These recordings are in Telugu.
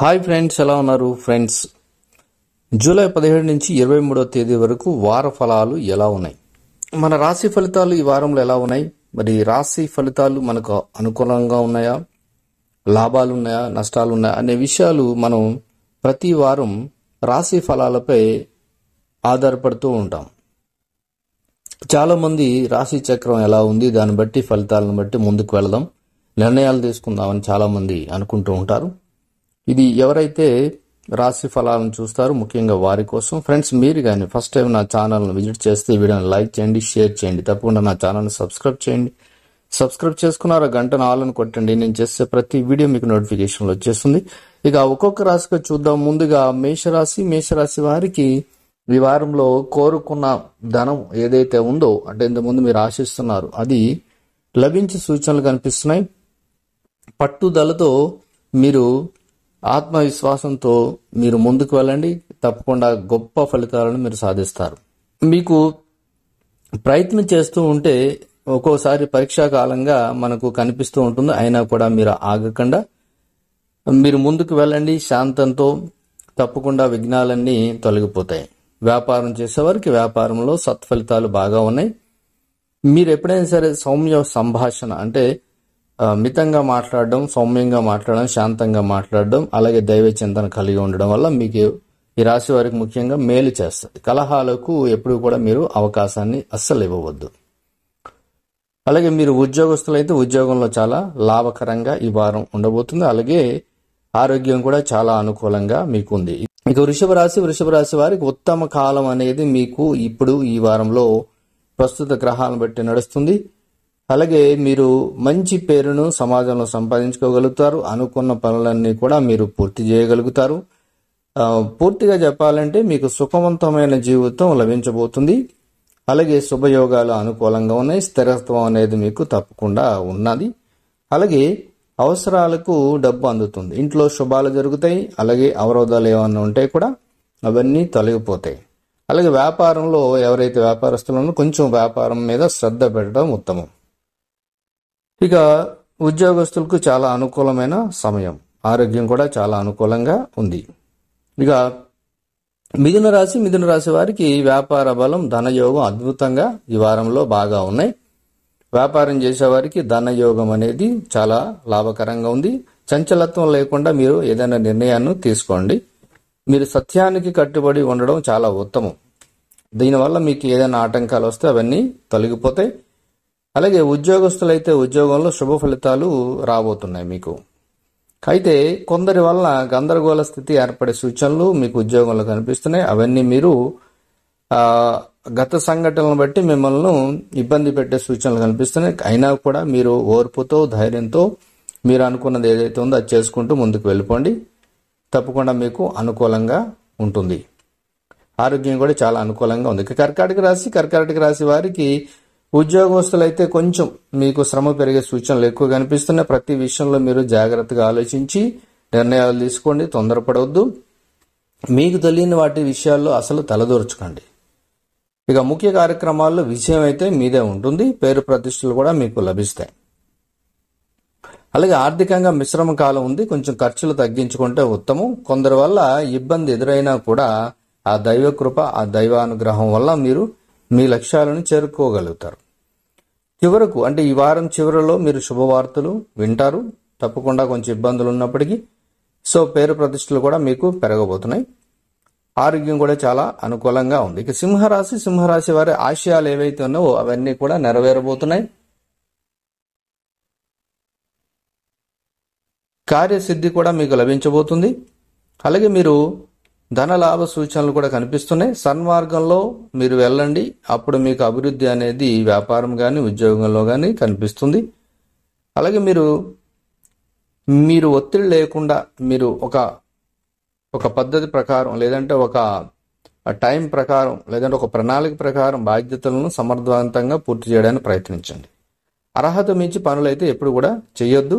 హాయ్ ఫ్రెండ్స్ ఎలా ఉన్నారు ఫ్రెండ్స్ జూలై పదిహేడు నుంచి ఇరవై మూడో తేదీ వరకు వార ఫలాలు ఎలా ఉన్నాయి మన రాశి ఫలితాలు ఈ వారంలో ఎలా ఉన్నాయి మరి రాశి ఫలితాలు మనకు అనుకూలంగా ఉన్నాయా లాభాలు ఉన్నాయా నష్టాలు ఉన్నాయా అనే విషయాలు మనం ప్రతి వారం రాశి ఫలాలపై ఆధారపడుతూ ఉంటాం చాలామంది రాశి చక్రం ఎలా ఉంది దాన్ని బట్టి ఫలితాలను బట్టి ముందుకు వెళదాం నిర్ణయాలు తీసుకుందామని చాలామంది అనుకుంటూ ఉంటారు ఇది ఎవరైతే రాశి ఫలాలను చూస్తారు ముఖ్యంగా వారి కోసం ఫ్రెండ్స్ మీరు కానీ ఫస్ట్ టైం నా ఛానల్ను విజిట్ చేస్తే వీడియోని లైక్ చేయండి షేర్ చేయండి తప్పకుండా నా ఛానల్ని సబ్స్క్రైబ్ చేయండి సబ్స్క్రైబ్ చేసుకున్నారు గంటను ఆలను కొట్టండి నేను చేసే ప్రతి వీడియో మీకు నోటిఫికేషన్లు వచ్చేస్తుంది ఇక ఒక్కొక్క రాశిగా చూద్దాం ముందుగా మేషరాశి మేషరాశి వారికి ఈ వారంలో కోరుకున్న ధనం ఏదైతే ఉందో అంటే ఇంతకుముందు మీరు ఆశిస్తున్నారు అది లభించే సూచనలు కనిపిస్తున్నాయి పట్టుదలతో మీరు ఆత్మవిశ్వాసంతో మీరు ముందుకు వెళ్ళండి తప్పకుండా గొప్ప ఫలితాలను మీరు సాధిస్తారు మీకు ప్రయత్నం చేస్తూ ఉంటే ఒక్కోసారి పరీక్షా కాలంగా మనకు కనిపిస్తూ ఉంటుంది అయినా కూడా మీరు ఆగకుండా మీరు ముందుకు వెళ్ళండి శాంతంతో తప్పకుండా విఘ్నాలన్నీ తొలగిపోతాయి వ్యాపారం చేసేవారికి వ్యాపారంలో సత్ఫలితాలు బాగా ఉన్నాయి మీరు ఎప్పుడైనా సరే సౌమ్య సంభాషణ అంటే మితంగా మాట్లాడడం సౌమ్యంగా మాట్లాడడం శాంతంగా మాట్లాడడం అలాగే దైవ చింతన కలిగి ఉండడం వల్ల మీకు ఈ రాశి వారికి ముఖ్యంగా మేలు చేస్తుంది కలహాలకు ఎప్పుడు కూడా మీరు అవకాశాన్ని అస్సలు ఇవ్వవద్దు అలాగే మీరు ఉద్యోగస్తులైతే ఉద్యోగంలో చాలా లాభకరంగా ఈ వారం ఉండబోతుంది అలాగే ఆరోగ్యం కూడా చాలా అనుకూలంగా మీకు ఉంది మీకు వృషభ రాశి వృషభ రాశి వారికి ఉత్తమ కాలం అనేది మీకు ఇప్పుడు ఈ వారంలో ప్రస్తుత గ్రహాలను బట్టి నడుస్తుంది అలాగే మీరు మంచి పేరును సమాజంలో సంపాదించుకోగలుగుతారు అనుకున్న పనులన్నీ కూడా మీరు పూర్తి చేయగలుగుతారు పూర్తిగా చెప్పాలంటే మీకు సుఖవంతమైన జీవితం లభించబోతుంది అలాగే శుభయోగాలు అనుకూలంగా ఉన్నాయి స్థిరత్వం అనేది మీకు తప్పకుండా ఉన్నది అలాగే అవసరాలకు డబ్బు అందుతుంది ఇంట్లో శుభాలు జరుగుతాయి అలాగే అవరోధాలు ఏమన్నా ఉంటే కూడా అవన్నీ తొలగిపోతాయి అలాగే వ్యాపారంలో ఎవరైతే వ్యాపారస్తులను కొంచెం వ్యాపారం మీద శ్రద్ధ పెట్టడం ఉత్తమం ఇక ఉద్యోగస్తులకు చాలా అనుకూలమైన సమయం ఆరోగ్యం కూడా చాలా అనుకూలంగా ఉంది ఇక మిథున రాశి మిథున రాశి వారికి వ్యాపార బలం ధనయోగం అద్భుతంగా ఈ వారంలో బాగా ఉన్నాయి వ్యాపారం చేసేవారికి ధనయోగం అనేది చాలా లాభకరంగా ఉంది చంచలత్వం లేకుండా మీరు ఏదైనా నిర్ణయాన్ని తీసుకోండి మీరు సత్యానికి కట్టుబడి ఉండడం చాలా ఉత్తమం దీనివల్ల మీకు ఏదైనా ఆటంకాలు వస్తే అవన్నీ తొలగిపోతాయి అలాగే ఉద్యోగస్తులైతే ఉద్యోగంలో శుభ ఫలితాలు రాబోతున్నాయి మీకు అయితే కొందరి వల్ల గందరగోళ స్థితి ఏర్పడే సూచనలు మీకు ఉద్యోగంలో కనిపిస్తున్నాయి అవన్నీ మీరు గత సంఘటనలను బట్టి మిమ్మల్ని ఇబ్బంది పెట్టే సూచనలు కనిపిస్తున్నాయి అయినా కూడా మీరు ఓర్పుతో ధైర్యంతో మీరు అనుకున్నది ఏదైతే ఉందో అది చేసుకుంటూ ముందుకు వెళ్ళిపోండి తప్పకుండా మీకు అనుకూలంగా ఉంటుంది ఆరోగ్యం కూడా చాలా అనుకూలంగా ఉంది కర్కాటక రాశి కర్కాటక రాశి వారికి ఉద్యోగస్తులైతే కొంచెం మీకు శ్రమ పెరిగే సూచనలు ఎక్కువ కనిపిస్తున్నాయి ప్రతి విషయంలో మీరు జాగ్రత్తగా ఆలోచించి నిర్ణయాలు తీసుకోండి తొందరపడవద్దు మీకు తెలియని వాటి విషయాల్లో అసలు తలదూర్చుకోండి ఇక ముఖ్య కార్యక్రమాల్లో విజయం అయితే మీదే ఉంటుంది పేరు ప్రతిష్టలు కూడా మీకు లభిస్తాయి అలాగే ఆర్థికంగా మిశ్రమ కాలం ఉంది కొంచెం ఖర్చులు తగ్గించుకుంటే ఉత్తమం కొందరి వల్ల ఇబ్బంది ఎదురైనా కూడా ఆ దైవ కృప ఆ దైవానుగ్రహం వల్ల మీరు మీ లక్ష్యాలను చేరుకోగలుగుతారు చివరకు అంటే ఈ వారం చివరిలో మీరు శుభవార్తలు వింటారు తప్పకుండా కొంచెం ఇబ్బందులు ఉన్నప్పటికీ సో పేరు ప్రతిష్టలు కూడా మీకు పెరగబోతున్నాయి ఆరోగ్యం కూడా చాలా అనుకూలంగా ఉంది ఇక సింహరాశి సింహరాశి వారి ఆశయాలు ఏవైతే ఉన్నావో అవన్నీ కూడా నెరవేరబోతున్నాయి కార్యసిద్ధి కూడా మీకు లభించబోతుంది అలాగే మీరు ధన లాభ సూచనలు కూడా కనిపిస్తున్నాయి సన్మార్గంలో మీరు వెళ్ళండి అప్పుడు మీకు అభివృద్ధి అనేది వ్యాపారం కానీ ఉద్యోగంలో కానీ కనిపిస్తుంది అలాగే మీరు మీరు ఒత్తిడి లేకుండా మీరు ఒక ఒక పద్ధతి ప్రకారం లేదంటే ఒక టైం ప్రకారం లేదంటే ఒక ప్రణాళిక ప్రకారం బాధ్యతలను సమర్థవంతంగా పూర్తి చేయడానికి ప్రయత్నించండి అర్హత మించి పనులు అయితే ఎప్పుడు కూడా చేయొద్దు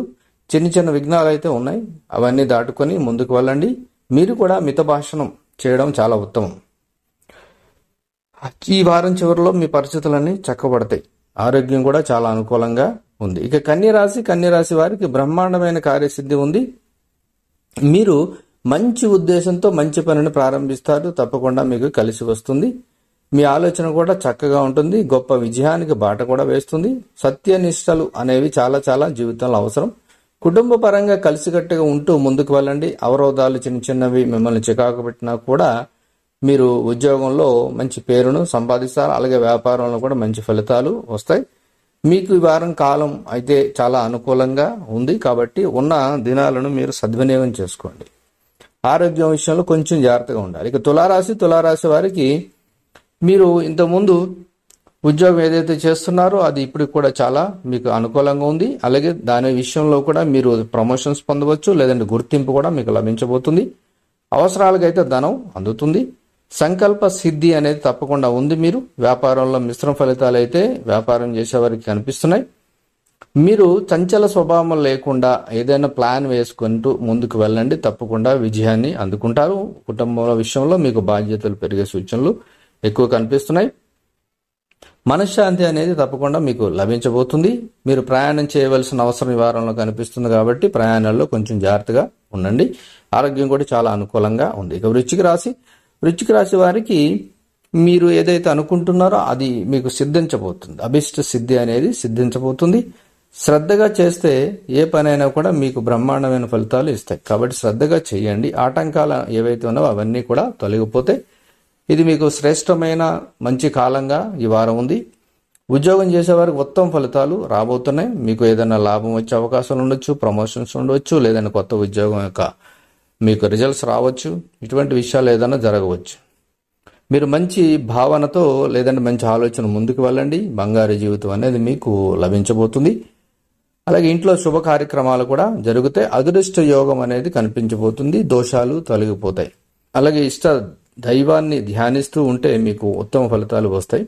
చిన్న చిన్న విఘ్నాలు అయితే ఉన్నాయి అవన్నీ దాటుకొని ముందుకు వెళ్ళండి మీరు కూడా మితభాషణం చేయడం చాలా ఉత్తమం ఈ వారం చివరిలో మీ పరిస్థితులన్నీ చక్కబడతాయి ఆరోగ్యం కూడా చాలా అనుకూలంగా ఉంది ఇక కన్యరాశి కన్యరాశి వారికి బ్రహ్మాండమైన కార్యసిద్ధి ఉంది మీరు మంచి ఉద్దేశంతో మంచి పనిని ప్రారంభిస్తారు తప్పకుండా మీకు కలిసి వస్తుంది మీ ఆలోచన కూడా చక్కగా ఉంటుంది గొప్ప విజయానికి బాట కూడా వేస్తుంది సత్యనిష్టలు అనేవి చాలా చాలా జీవితంలో అవసరం కుటుంబ పరంగా కలిసికట్టుగా ఉంటూ ముందుకు వెళ్ళండి అవరోధాలు చిన్న చిన్నవి మిమ్మల్ని చికాకు పెట్టినా కూడా మీరు ఉద్యోగంలో మంచి పేరును సంపాదిస్తారు అలాగే వ్యాపారంలో కూడా మంచి ఫలితాలు వస్తాయి మీకు ఈ వారం కాలం అయితే చాలా అనుకూలంగా ఉంది కాబట్టి ఉన్న దినాలను మీరు సద్వినియోగం చేసుకోండి ఆరోగ్యం విషయంలో కొంచెం జాగ్రత్తగా ఉండాలి ఇక తులారాశి తులారాశి వారికి మీరు ఇంతకుముందు ఉద్యోగం ఏదైతే చేస్తున్నారో అది ఇప్పుడు కూడా చాలా మీకు అనుకూలంగా ఉంది అలాగే దాని విషయంలో కూడా మీరు ప్రమోషన్స్ పొందవచ్చు లేదంటే గుర్తింపు కూడా మీకు లభించబోతుంది అవసరాలకైతే ధనం అందుతుంది సంకల్ప సిద్ధి అనేది తప్పకుండా ఉంది మీరు వ్యాపారంలో మిశ్రమ ఫలితాలు అయితే వ్యాపారం చేసేవారికి కనిపిస్తున్నాయి మీరు చంచల స్వభావం లేకుండా ఏదైనా ప్లాన్ వేసుకుంటూ ముందుకు వెళ్ళండి తప్పకుండా విజయాన్ని అందుకుంటారు కుటుంబంలో విషయంలో మీకు బాధ్యతలు పెరిగే సూచనలు ఎక్కువ కనిపిస్తున్నాయి మనశ్శాంతి అనేది తప్పకుండా మీకు లభించబోతుంది మీరు ప్రయాణం చేయవలసిన అవసరం నివారణలో కనిపిస్తుంది కాబట్టి ప్రయాణాల్లో కొంచెం జాగ్రత్తగా ఉండండి ఆరోగ్యం కూడా చాలా అనుకూలంగా ఉంది ఇక వృచ్చిక రాశి వృచ్చిక రాశి వారికి మీరు ఏదైతే అనుకుంటున్నారో అది మీకు సిద్ధించబోతుంది అభిష్ట సిద్ధి అనేది సిద్ధించబోతుంది శ్రద్ధగా చేస్తే ఏ పనైనా కూడా మీకు బ్రహ్మాండమైన ఫలితాలు ఇస్తాయి కాబట్టి శ్రద్ధగా చేయండి ఆటంకాలు ఏవైతే ఉన్నావో అవన్నీ కూడా తొలగిపోతే ఇది మీకు శ్రేష్టమైన మంచి కాలంగా ఈ వారం ఉంది ఉద్యోగం చేసేవారికి ఉత్తమ ఫలితాలు రాబోతున్నాయి మీకు ఏదైనా లాభం వచ్చే అవకాశాలు ఉండొచ్చు ప్రమోషన్స్ ఉండవచ్చు లేదంటే కొత్త ఉద్యోగం యొక్క మీకు రిజల్ట్స్ రావచ్చు ఇటువంటి విషయాలు ఏదైనా జరగవచ్చు మీరు మంచి భావనతో లేదంటే మంచి ఆలోచన ముందుకు వెళ్ళండి బంగారు జీవితం అనేది మీకు లభించబోతుంది అలాగే ఇంట్లో శుభ కార్యక్రమాలు కూడా జరిగితే అదృష్ట యోగం అనేది కనిపించబోతుంది దోషాలు తొలగిపోతాయి అలాగే ఇష్ట దైవాన్ని ధ్యానిస్తూ ఉంటే మీకు ఉత్తమ ఫలితాలు వస్తాయి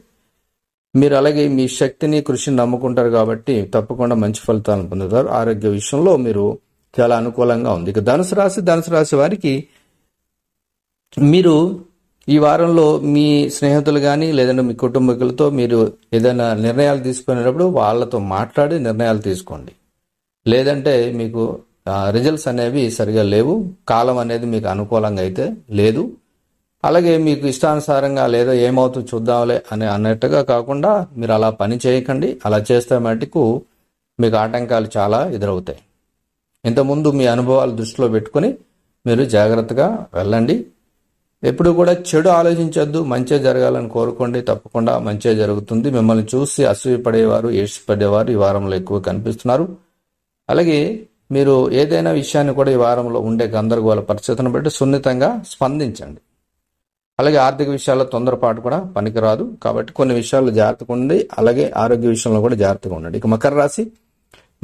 మీరు అలాగే మీ శక్తిని కృషిని నమ్ముకుంటారు కాబట్టి తప్పకుండా మంచి ఫలితాలను పొందుతారు ఆరోగ్య విషయంలో మీరు చాలా అనుకూలంగా ఉంది ఇక ధనుసు రాశి ధనుసు రాశి వారికి మీరు ఈ వారంలో మీ స్నేహితులు కానీ లేదంటే మీ కుటుంబీకులతో మీరు ఏదైనా నిర్ణయాలు తీసుకునేటప్పుడు వాళ్ళతో మాట్లాడి నిర్ణయాలు తీసుకోండి లేదంటే మీకు రిజల్ట్స్ అనేవి సరిగా లేవు కాలం అనేది మీకు అనుకూలంగా అయితే లేదు అలాగే మీకు ఇష్టానుసారంగా లేదా ఏమవుతుందో చూద్దాంలే అని అన్నట్టుగా కాకుండా మీరు అలా పని చేయకండి అలా చేస్తే మటుకు మీకు ఆటంకాలు చాలా ఎదురవుతాయి ఇంతకుముందు మీ అనుభవాలు దృష్టిలో పెట్టుకుని మీరు జాగ్రత్తగా వెళ్ళండి ఎప్పుడు కూడా చెడు ఆలోచించొద్దు మంచే జరగాలని కోరుకోండి తప్పకుండా మంచే జరుగుతుంది మిమ్మల్ని చూసి అసూయపడేవారు ఏడ్చిపడేవారు ఈ వారంలో ఎక్కువ కనిపిస్తున్నారు అలాగే మీరు ఏదైనా విషయాన్ని కూడా ఈ వారంలో ఉండే గందరగోళ పరిస్థితిని బట్టి సున్నితంగా స్పందించండి అలాగే ఆర్థిక విషయాల్లో తొందరపాటు కూడా పనికిరాదు కాబట్టి కొన్ని విషయాల్లో జాగ్రత్తగా ఉండి అలాగే ఆరోగ్య విషయంలో కూడా జాగ్రత్తగా ఉండండి ఇక మకర రాశి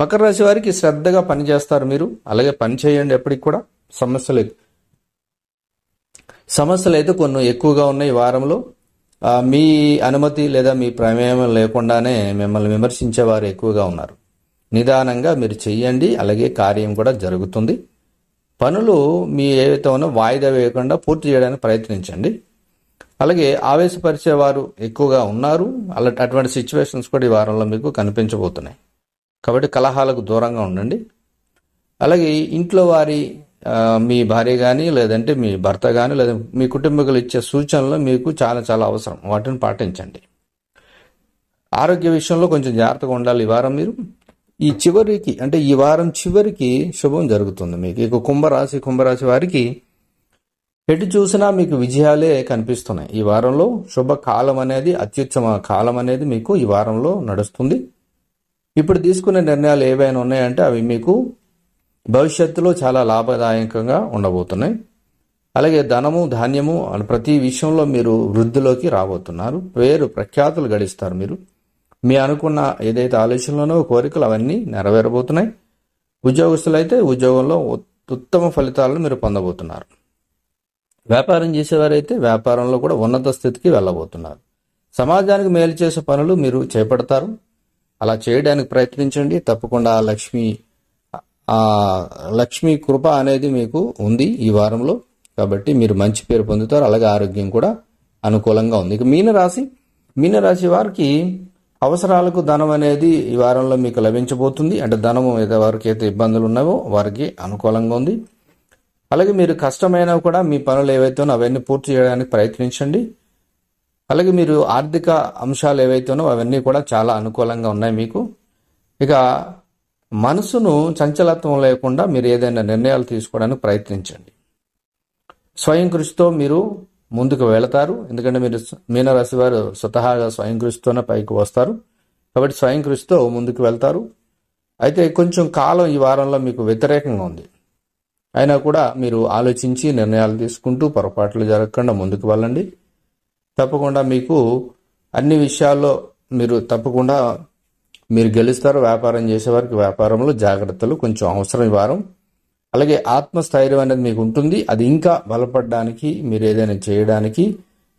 మకర రాశి వారికి శ్రద్ధగా పనిచేస్తారు మీరు అలాగే పని చేయండి ఎప్పటికి కూడా సమస్యలు సమస్యలు అయితే కొన్ని ఎక్కువగా ఉన్నాయి వారంలో మీ అనుమతి లేదా మీ ప్రమేయం లేకుండానే మిమ్మల్ని విమర్శించేవారు ఎక్కువగా ఉన్నారు నిదానంగా మీరు చెయ్యండి అలాగే కార్యం కూడా జరుగుతుంది పనులు మీ ఏవైతే ఉన్నా వాయిదా వేయకుండా పూర్తి చేయడానికి ప్రయత్నించండి అలాగే ఆవేశపరిచేవారు ఎక్కువగా ఉన్నారు అలా అటువంటి సిచ్యువేషన్స్ కూడా ఈ వారంలో మీకు కనిపించబోతున్నాయి కాబట్టి కలహాలకు దూరంగా ఉండండి అలాగే ఇంట్లో వారి మీ భార్య కానీ లేదంటే మీ భర్త కానీ లేదా మీ కుటుంబీకులు ఇచ్చే సూచనలు మీకు చాలా చాలా అవసరం వాటిని పాటించండి ఆరోగ్య విషయంలో కొంచెం జాగ్రత్తగా ఉండాలి ఈ వారం మీరు ఈ చివరికి అంటే ఈ వారం చివరికి శుభం జరుగుతుంది మీకు ఇక కుంభరాశి కుంభరాశి వారికి ఎటు చూసినా మీకు విజయాలే కనిపిస్తున్నాయి ఈ వారంలో శుభ కాలం అనేది అత్యుత్తమ కాలం అనేది మీకు ఈ వారంలో నడుస్తుంది ఇప్పుడు తీసుకునే నిర్ణయాలు ఏవైనా ఉన్నాయంటే అవి మీకు భవిష్యత్తులో చాలా లాభదాయకంగా ఉండబోతున్నాయి అలాగే ధనము ధాన్యము ప్రతి విషయంలో మీరు వృద్ధిలోకి రాబోతున్నారు పేరు ప్రఖ్యాతులు గడిస్తారు మీరు మీ అనుకున్న ఏదైతే ఆలోచనలోనో కోరికలు అవన్నీ నెరవేరబోతున్నాయి ఉద్యోగస్తులైతే ఉద్యోగంలో ఉత్తమ ఫలితాలను మీరు పొందబోతున్నారు వ్యాపారం చేసేవారైతే వ్యాపారంలో కూడా ఉన్నత స్థితికి వెళ్ళబోతున్నారు సమాజానికి మేలు చేసే పనులు మీరు చేపడతారు అలా చేయడానికి ప్రయత్నించండి తప్పకుండా లక్ష్మి లక్ష్మీ కృప అనేది మీకు ఉంది ఈ వారంలో కాబట్టి మీరు మంచి పేరు పొందుతారు అలాగే ఆరోగ్యం కూడా అనుకూలంగా ఉంది ఇక మీనరాశి మీనరాశి వారికి అవసరాలకు ధనం అనేది ఈ వారంలో మీకు లభించబోతుంది అంటే ధనము అయితే ఇబ్బందులు ఉన్నాయో వారికి అనుకూలంగా ఉంది అలాగే మీరు కష్టమైనవి కూడా మీ పనులు ఉన్నా అవన్నీ పూర్తి చేయడానికి ప్రయత్నించండి అలాగే మీరు ఆర్థిక అంశాలు ఏవైతేనో అవన్నీ కూడా చాలా అనుకూలంగా ఉన్నాయి మీకు ఇక మనసును చంచలత్వం లేకుండా మీరు ఏదైనా నిర్ణయాలు తీసుకోవడానికి ప్రయత్నించండి స్వయం కృషితో మీరు ముందుకు వెళతారు ఎందుకంటే మీరు మీనరాశి వారు స్వతహాగా స్వయం కృషితోనే పైకి వస్తారు కాబట్టి స్వయం కృషితో ముందుకు వెళ్తారు అయితే కొంచెం కాలం ఈ వారంలో మీకు వ్యతిరేకంగా ఉంది అయినా కూడా మీరు ఆలోచించి నిర్ణయాలు తీసుకుంటూ పొరపాట్లు జరగకుండా ముందుకు వెళ్ళండి తప్పకుండా మీకు అన్ని విషయాల్లో మీరు తప్పకుండా మీరు గెలుస్తారు వ్యాపారం చేసేవారికి వ్యాపారంలో జాగ్రత్తలు కొంచెం అవసరం ఈ వారం అలాగే ఆత్మస్థైర్యం అనేది మీకు ఉంటుంది అది ఇంకా బలపడడానికి మీరు ఏదైనా చేయడానికి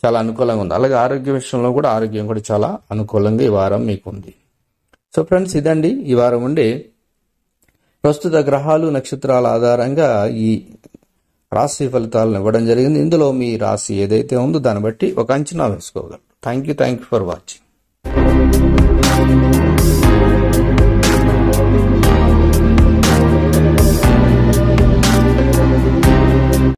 చాలా అనుకూలంగా ఉంది అలాగే ఆరోగ్య విషయంలో కూడా ఆరోగ్యం కూడా చాలా అనుకూలంగా ఈ వారం మీకు ఉంది సో ఫ్రెండ్స్ ఇదండి ఈ వారం ఉండే ప్రస్తుత గ్రహాలు నక్షత్రాల ఆధారంగా ఈ రాశి ఫలితాలను ఇవ్వడం జరిగింది ఇందులో మీ రాశి ఏదైతే ఉందో దాన్ని బట్టి ఒక అంచనా వేసుకోగలరు thank you thank you for watching